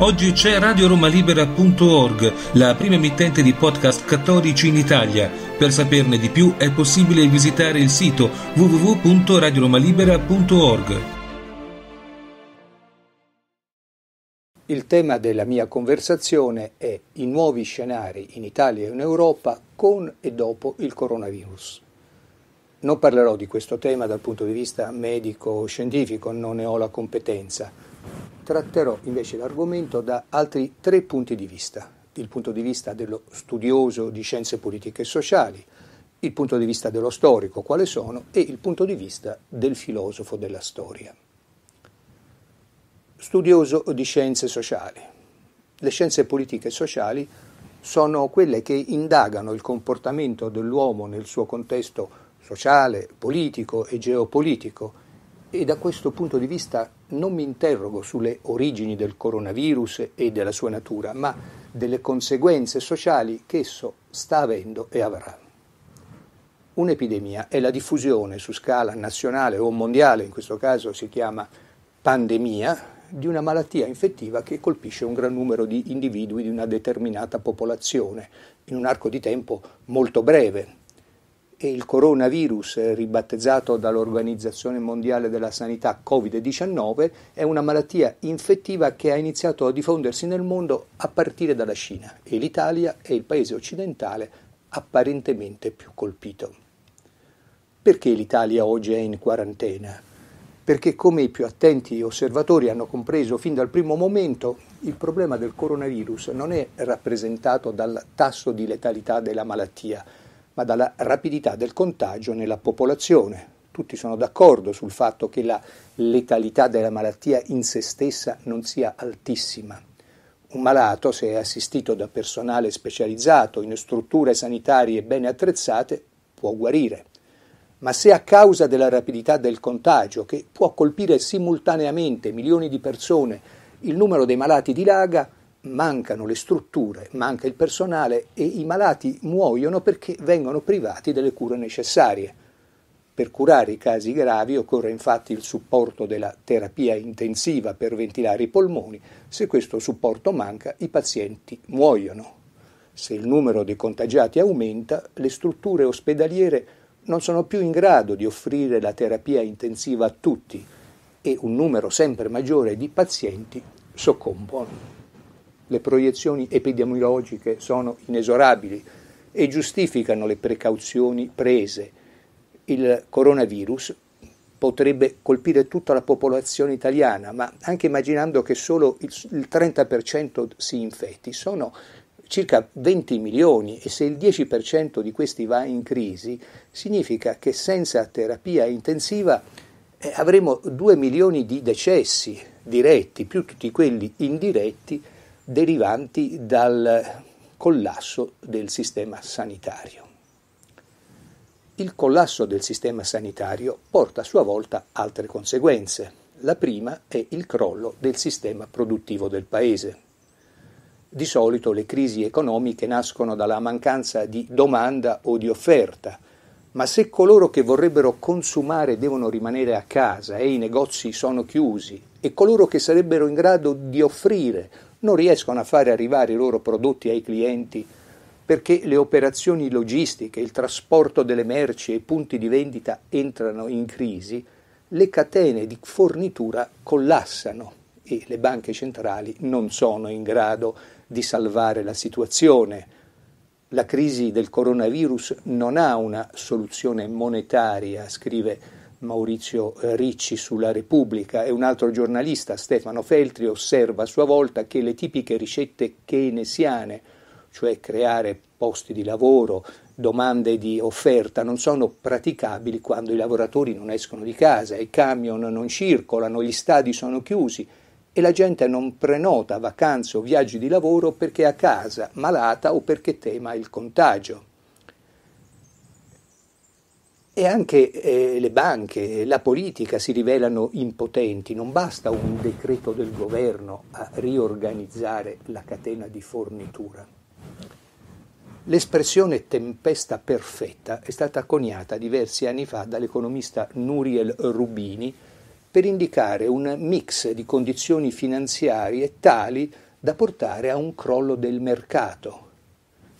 Oggi c'è radioromalibera.org, la prima emittente di podcast cattolici in Italia. Per saperne di più è possibile visitare il sito www.radioromalibera.org. Il tema della mia conversazione è i nuovi scenari in Italia e in Europa con e dopo il coronavirus. Non parlerò di questo tema dal punto di vista medico-scientifico, o non ne ho la competenza tratterò invece l'argomento da altri tre punti di vista. Il punto di vista dello studioso di scienze politiche e sociali, il punto di vista dello storico, quale sono, e il punto di vista del filosofo della storia. Studioso di scienze sociali. Le scienze politiche e sociali sono quelle che indagano il comportamento dell'uomo nel suo contesto sociale, politico e geopolitico, e da questo punto di vista non mi interrogo sulle origini del coronavirus e della sua natura, ma delle conseguenze sociali che esso sta avendo e avrà. Un'epidemia è la diffusione su scala nazionale o mondiale, in questo caso si chiama pandemia, di una malattia infettiva che colpisce un gran numero di individui di una determinata popolazione, in un arco di tempo molto breve, e il coronavirus, eh, ribattezzato dall'Organizzazione Mondiale della Sanità Covid-19, è una malattia infettiva che ha iniziato a diffondersi nel mondo a partire dalla Cina e l'Italia è il paese occidentale apparentemente più colpito. Perché l'Italia oggi è in quarantena? Perché come i più attenti osservatori hanno compreso fin dal primo momento, il problema del coronavirus non è rappresentato dal tasso di letalità della malattia, ma dalla rapidità del contagio nella popolazione. Tutti sono d'accordo sul fatto che la letalità della malattia in se stessa non sia altissima. Un malato, se è assistito da personale specializzato in strutture sanitarie ben attrezzate, può guarire. Ma se a causa della rapidità del contagio, che può colpire simultaneamente milioni di persone, il numero dei malati dilaga, mancano le strutture, manca il personale e i malati muoiono perché vengono privati delle cure necessarie. Per curare i casi gravi occorre infatti il supporto della terapia intensiva per ventilare i polmoni. Se questo supporto manca, i pazienti muoiono. Se il numero dei contagiati aumenta, le strutture ospedaliere non sono più in grado di offrire la terapia intensiva a tutti e un numero sempre maggiore di pazienti soccombono le proiezioni epidemiologiche sono inesorabili e giustificano le precauzioni prese. Il coronavirus potrebbe colpire tutta la popolazione italiana, ma anche immaginando che solo il 30% si infetti, sono circa 20 milioni e se il 10% di questi va in crisi, significa che senza terapia intensiva eh, avremo 2 milioni di decessi diretti più tutti quelli indiretti derivanti dal collasso del sistema sanitario. Il collasso del sistema sanitario porta a sua volta altre conseguenze. La prima è il crollo del sistema produttivo del paese. Di solito le crisi economiche nascono dalla mancanza di domanda o di offerta, ma se coloro che vorrebbero consumare devono rimanere a casa e i negozi sono chiusi e coloro che sarebbero in grado di offrire non riescono a fare arrivare i loro prodotti ai clienti perché le operazioni logistiche, il trasporto delle merci e i punti di vendita entrano in crisi, le catene di fornitura collassano e le banche centrali non sono in grado di salvare la situazione. La crisi del coronavirus non ha una soluzione monetaria, scrive Maurizio eh, Ricci sulla Repubblica e un altro giornalista, Stefano Feltri, osserva a sua volta che le tipiche ricette keynesiane, cioè creare posti di lavoro, domande di offerta, non sono praticabili quando i lavoratori non escono di casa, i camion non circolano, gli stadi sono chiusi e la gente non prenota vacanze o viaggi di lavoro perché è a casa, malata o perché tema il contagio. E anche eh, le banche, la politica si rivelano impotenti, non basta un decreto del governo a riorganizzare la catena di fornitura. L'espressione tempesta perfetta è stata coniata diversi anni fa dall'economista Nuriel Rubini per indicare un mix di condizioni finanziarie tali da portare a un crollo del mercato,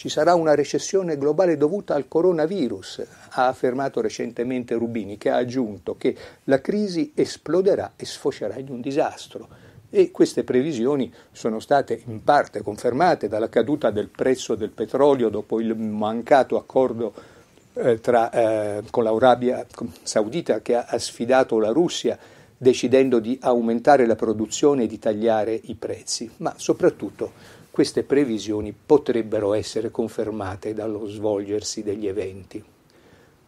ci sarà una recessione globale dovuta al coronavirus, ha affermato recentemente Rubini, che ha aggiunto che la crisi esploderà e sfocerà in un disastro. E queste previsioni sono state in parte confermate dalla caduta del prezzo del petrolio dopo il mancato accordo eh, tra, eh, con l'Arabia Saudita che ha sfidato la Russia decidendo di aumentare la produzione e di tagliare i prezzi, ma soprattutto queste previsioni potrebbero essere confermate dallo svolgersi degli eventi.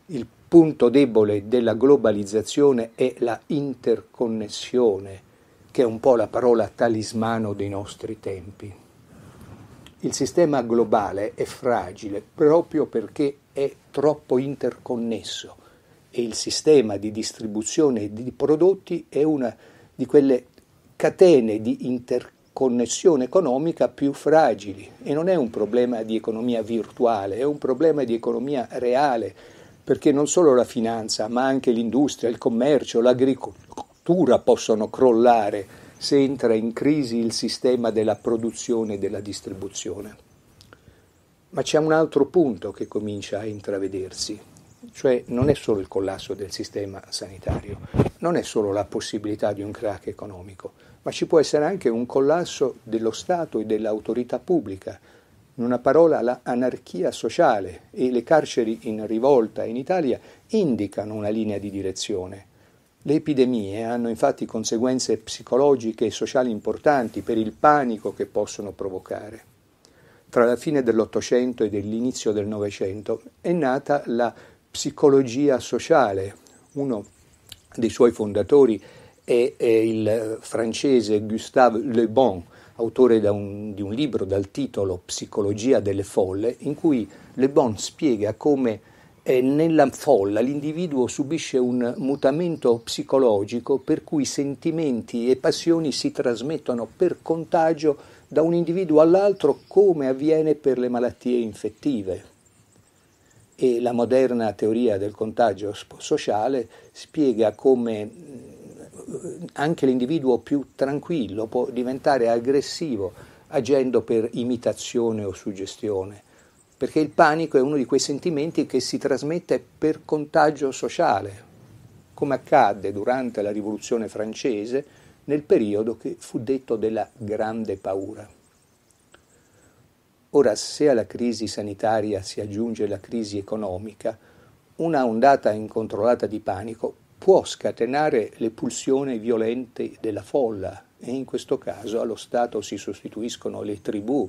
Il punto debole della globalizzazione è la interconnessione, che è un po' la parola talismano dei nostri tempi. Il sistema globale è fragile proprio perché è troppo interconnesso e il sistema di distribuzione di prodotti è una di quelle catene di interconnessione connessione economica più fragili e non è un problema di economia virtuale, è un problema di economia reale, perché non solo la finanza, ma anche l'industria, il commercio, l'agricoltura possono crollare se entra in crisi il sistema della produzione e della distribuzione. Ma c'è un altro punto che comincia a intravedersi, cioè non è solo il collasso del sistema sanitario, non è solo la possibilità di un crack economico, ma ci può essere anche un collasso dello Stato e dell'autorità pubblica. In una parola, l'anarchia la sociale e le carceri in rivolta in Italia indicano una linea di direzione. Le epidemie hanno infatti conseguenze psicologiche e sociali importanti per il panico che possono provocare. Tra la fine dell'Ottocento e l'inizio del Novecento è nata la psicologia sociale. Uno dei suoi fondatori e, e il francese Gustave Le Bon, autore un, di un libro dal titolo Psicologia delle folle, in cui Le Bon spiega come eh, nella folla l'individuo subisce un mutamento psicologico per cui sentimenti e passioni si trasmettono per contagio da un individuo all'altro come avviene per le malattie infettive. E la moderna teoria del contagio sociale spiega come anche l'individuo più tranquillo può diventare aggressivo agendo per imitazione o suggestione, perché il panico è uno di quei sentimenti che si trasmette per contagio sociale, come accadde durante la rivoluzione francese nel periodo che fu detto della grande paura. Ora, se alla crisi sanitaria si aggiunge la crisi economica, una ondata incontrollata di panico può scatenare le pulsioni violente della folla e in questo caso allo Stato si sostituiscono le tribù,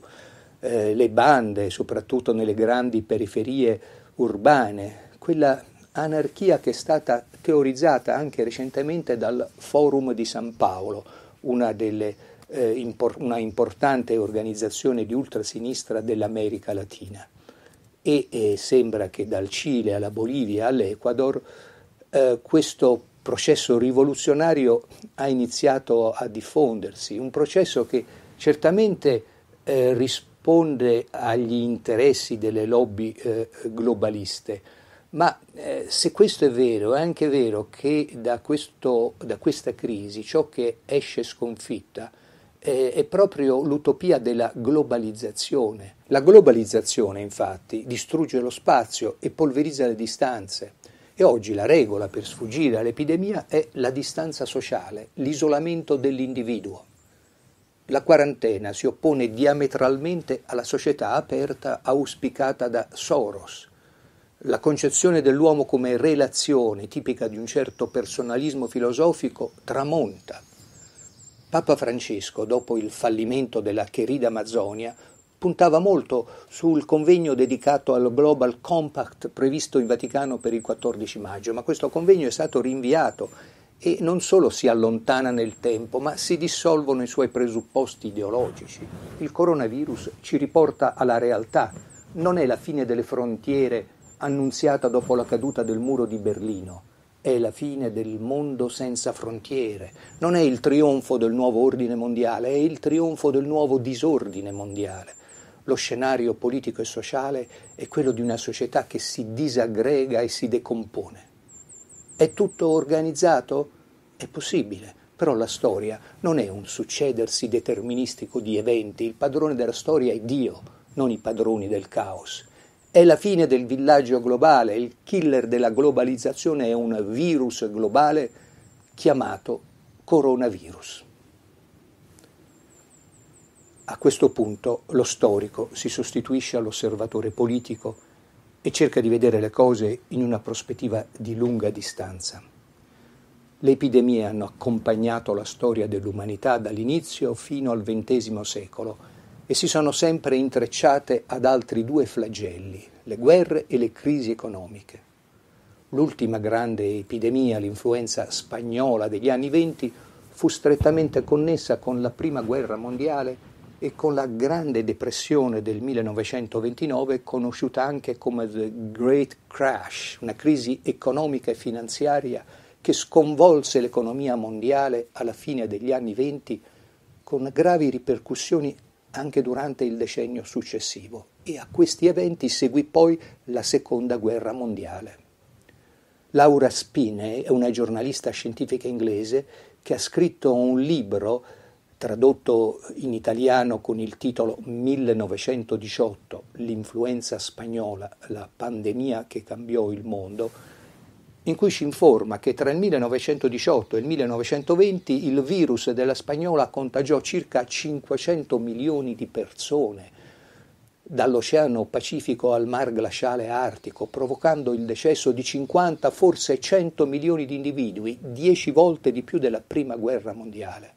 eh, le bande, soprattutto nelle grandi periferie urbane, quella anarchia che è stata teorizzata anche recentemente dal Forum di San Paolo, una, delle, eh, una importante organizzazione di ultrasinistra dell'America Latina. E eh, sembra che dal Cile alla Bolivia all'Ecuador eh, questo processo rivoluzionario ha iniziato a diffondersi, un processo che certamente eh, risponde agli interessi delle lobby eh, globaliste, ma eh, se questo è vero, è anche vero che da, questo, da questa crisi ciò che esce sconfitta eh, è proprio l'utopia della globalizzazione. La globalizzazione infatti distrugge lo spazio e polverizza le distanze. E oggi la regola per sfuggire all'epidemia è la distanza sociale, l'isolamento dell'individuo. La quarantena si oppone diametralmente alla società aperta auspicata da Soros. La concezione dell'uomo come relazione, tipica di un certo personalismo filosofico, tramonta. Papa Francesco, dopo il fallimento della Querida Mazzonia, puntava molto sul convegno dedicato al Global Compact previsto in Vaticano per il 14 maggio, ma questo convegno è stato rinviato e non solo si allontana nel tempo, ma si dissolvono i suoi presupposti ideologici. Il coronavirus ci riporta alla realtà, non è la fine delle frontiere annunziata dopo la caduta del muro di Berlino è la fine del mondo senza frontiere, non è il trionfo del nuovo ordine mondiale, è il trionfo del nuovo disordine mondiale lo scenario politico e sociale è quello di una società che si disaggrega e si decompone. È tutto organizzato? È possibile, però la storia non è un succedersi deterministico di eventi, il padrone della storia è Dio, non i padroni del caos. È la fine del villaggio globale, il killer della globalizzazione è un virus globale chiamato coronavirus. A questo punto lo storico si sostituisce all'osservatore politico e cerca di vedere le cose in una prospettiva di lunga distanza. Le epidemie hanno accompagnato la storia dell'umanità dall'inizio fino al XX secolo e si sono sempre intrecciate ad altri due flagelli, le guerre e le crisi economiche. L'ultima grande epidemia, l'influenza spagnola degli anni venti, fu strettamente connessa con la Prima Guerra Mondiale e con la grande depressione del 1929 conosciuta anche come The Great Crash, una crisi economica e finanziaria che sconvolse l'economia mondiale alla fine degli anni 20 con gravi ripercussioni anche durante il decennio successivo e a questi eventi seguì poi la seconda guerra mondiale. Laura Spine è una giornalista scientifica inglese che ha scritto un libro tradotto in italiano con il titolo 1918, l'influenza spagnola, la pandemia che cambiò il mondo, in cui ci informa che tra il 1918 e il 1920 il virus della spagnola contagiò circa 500 milioni di persone, dall'Oceano Pacifico al Mar Glaciale Artico, provocando il decesso di 50, forse 100 milioni di individui, 10 volte di più della Prima Guerra Mondiale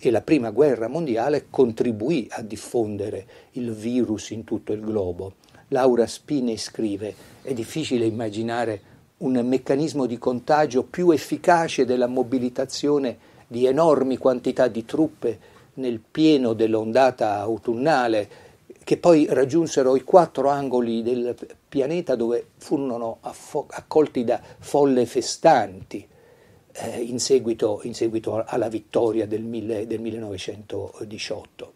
e la prima guerra mondiale contribuì a diffondere il virus in tutto il globo. Laura Spine scrive: È difficile immaginare un meccanismo di contagio più efficace della mobilitazione di enormi quantità di truppe nel pieno dell'ondata autunnale che poi raggiunsero i quattro angoli del pianeta dove furono accolti da folle festanti eh, in, seguito, in, seguito, alla vittoria del, mille, del 1918.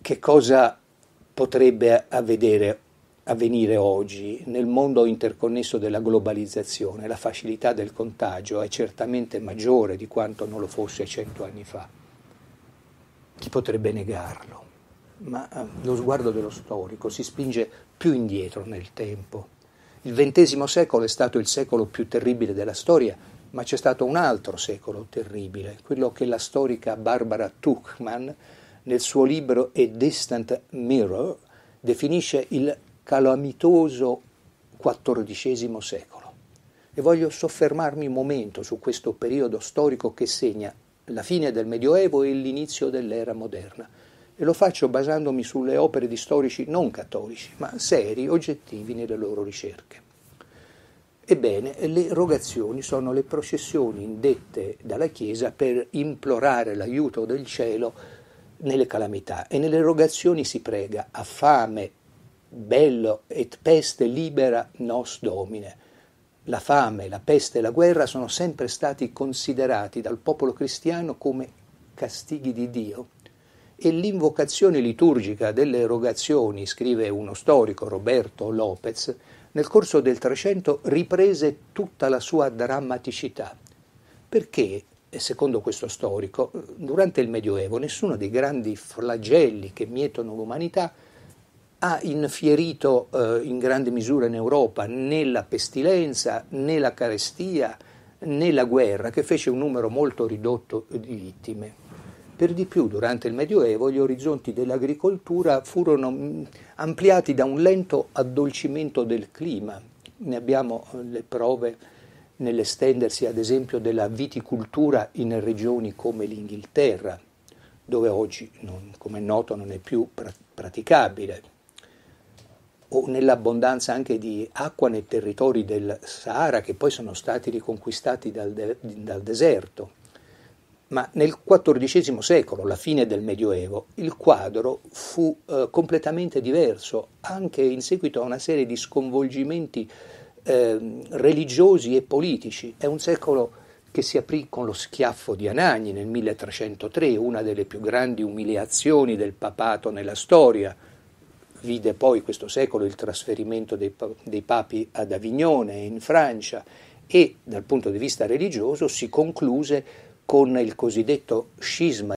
Che cosa potrebbe avvedere avvenire oggi nel mondo interconnesso della globalizzazione, la facilità del contagio è certamente maggiore di quanto non lo fosse cento anni fa. Chi potrebbe negarlo? Ma eh, lo sguardo dello storico si spinge più indietro nel tempo. Il XX secolo è stato il secolo più terribile della storia, ma c'è stato un altro secolo terribile, quello che la storica Barbara Tuchman nel suo libro A Distant Mirror definisce il calamitoso XIV secolo. E voglio soffermarmi un momento su questo periodo storico che segna la fine del Medioevo e l'inizio dell'era moderna e lo faccio basandomi sulle opere di storici non cattolici, ma seri, oggettivi nelle loro ricerche. Ebbene, le rogazioni sono le processioni indette dalla Chiesa per implorare l'aiuto del cielo nelle calamità e nelle rogazioni si prega a fame, bello et peste libera nos domine. La fame, la peste e la guerra sono sempre stati considerati dal popolo cristiano come castighi di Dio e l'invocazione liturgica delle erogazioni, scrive uno storico, Roberto Lopez, nel corso del Trecento riprese tutta la sua drammaticità. Perché, secondo questo storico, durante il Medioevo nessuno dei grandi flagelli che mietono l'umanità ha infierito eh, in grande misura in Europa né la pestilenza né la carestia né la guerra che fece un numero molto ridotto di vittime. Per di più, durante il Medioevo, gli orizzonti dell'agricoltura furono mm, ampliati da un lento addolcimento del clima. Ne abbiamo eh, le prove nell'estendersi, ad esempio, della viticoltura in regioni come l'Inghilterra, dove oggi, non, come è noto, non è più praticabile, o nell'abbondanza anche di acqua nei territori del Sahara, che poi sono stati riconquistati dal, de- dal deserto ma nel XIV secolo, la fine del Medioevo, il quadro fu eh, completamente diverso, anche in seguito a una serie di sconvolgimenti eh, religiosi e politici. È un secolo che si aprì con lo schiaffo di Anagni nel 1303, una delle più grandi umiliazioni del papato nella storia. Vide poi questo secolo il trasferimento dei, dei papi ad Avignone in Francia e dal punto di vista religioso si concluse con il cosiddetto scisma